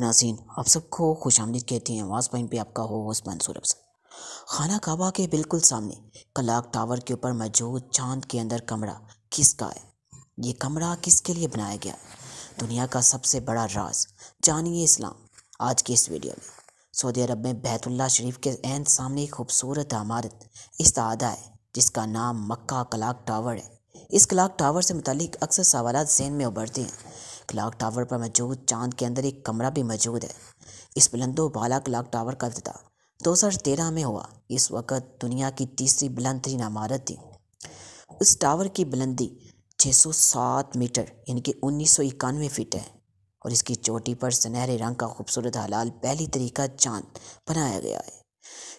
नाजीन आप सबको खुश आमदीद कहती हैं वास पॉइंट पे आपका हो होस्ट मंसूर अफसर खाना काबा के बिल्कुल सामने कलाक टावर के ऊपर मौजूद चांद के अंदर कमरा किसका है ये कमरा किसके लिए बनाया गया दुनिया का सबसे बड़ा राज जानिए इस्लाम आज की इस वीडियो में सऊदी अरब में बैतुल्ला शरीफ के एन सामने एक खूबसूरत इमारत इस तदा है जिसका नाम मक्का कलाक टावर है इस कलाक टावर से मुतलिक अक्सर सवाल जहन में उभरते हैं क्लाक टावर पर मौजूद चांद के अंदर एक कमरा भी मौजूद है इस बुलंदो बाला क्लाक टावर का अफ्ताह दो हज़ार तेरह में हुआ इस वक्त दुनिया की तीसरी बुलंद तरीन इमारत थी इस टावर की बुलंदी 607 मीटर यानी कि उन्नीस सौ इक्यानवे फीट है और इसकी चोटी पर सुनहरे रंग का खूबसूरत हलाल पहली तरीका चांद बनाया गया है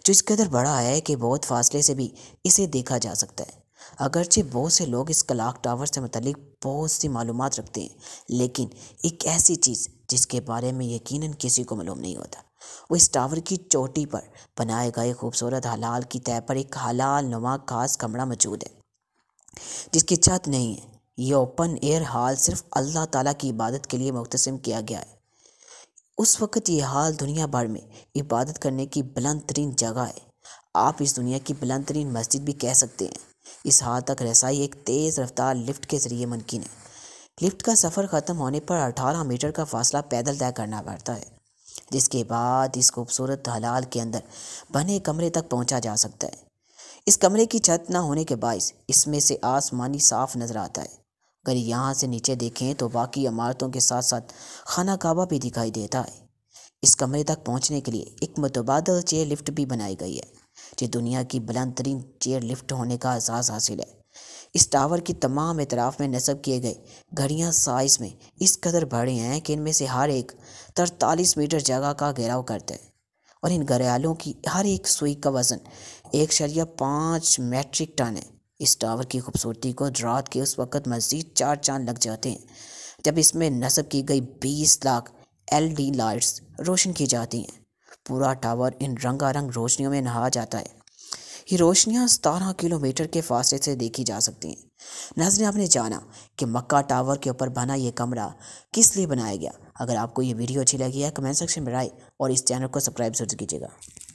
जो इस कदर बड़ा है कि बहुत फासले से भी इसे देखा जा सकता है अगरचे बहुत से लोग इस कलाक टावर से मतलब बहुत सी मालूम रखते हैं लेकिन एक ऐसी चीज़ जिसके बारे में यकीन किसी को मालूम नहीं होता वो इस टावर की चोटी पर बनाए गए खूबसूरत हलाल की तय पर एक हलाल नुमा खास कमरा मौजूद है जिसकी छत नहीं है ये ओपन एयर हाल सिर्फ अल्लाह ताला की इबादत के लिए मुख्तम किया गया है उस वक़्त ये हाल दुनिया भर में इबादत करने की बुलंद तरीन जगह है आप इस दुनिया की बुलंद तरीन मस्जिद भी कह सकते हैं इस हाल तक रसाई एक तेज़ रफ्तार लिफ्ट के ज़रिए मुमकिन है लिफ्ट का सफ़र ख़त्म होने पर अठारह मीटर का फासला पैदल तय करना पड़ता है जिसके बाद इस खूबसूरत हलाल के अंदर बने कमरे तक पहुंचा जा सकता है इस कमरे की छत ना होने के बायस इसमें से आसमानी साफ नज़र आता है अगर यहाँ से नीचे देखें तो बाकी इमारतों के साथ साथ खाना काबा भी दिखाई देता है इस कमरे तक पहुँचने के लिए एक मतबादल चेयर लिफ्ट भी बनाई गई है जो दुनिया की बुलंद तरीन चेयर लिफ्ट होने का एहसास हासिल है इस टावर की तमाम इतराफ़ में नस्ब किए गए घड़ियाँ साइज में इस कदर बड़े हैं कि इनमें से हर एक तरतालीस मीटर जगह का घेराव करते हैं और इन घरियालों की हर एक सुई का वज़न एक शरिया पाँच मेट्रिक टन है इस टावर की खूबसूरती को रात के उस वक्त मज़ीद चार चांद लग जाते हैं जब इसमें नस्ब की गई बीस लाख एल डी लाइट्स रोशन की जाती हैं पूरा टावर इन रंगारंग रोशनियों में नहा जाता है ये रोशनियाँ सतारह किलोमीटर के फासले से देखी जा सकती हैं नजर आपने जाना कि मक्का टावर के ऊपर बना यह कमरा किस लिए बनाया गया अगर आपको ये वीडियो अच्छी लगी है कमेंट सेक्शन में राय और इस चैनल को सब्सक्राइब जरूर कीजिएगा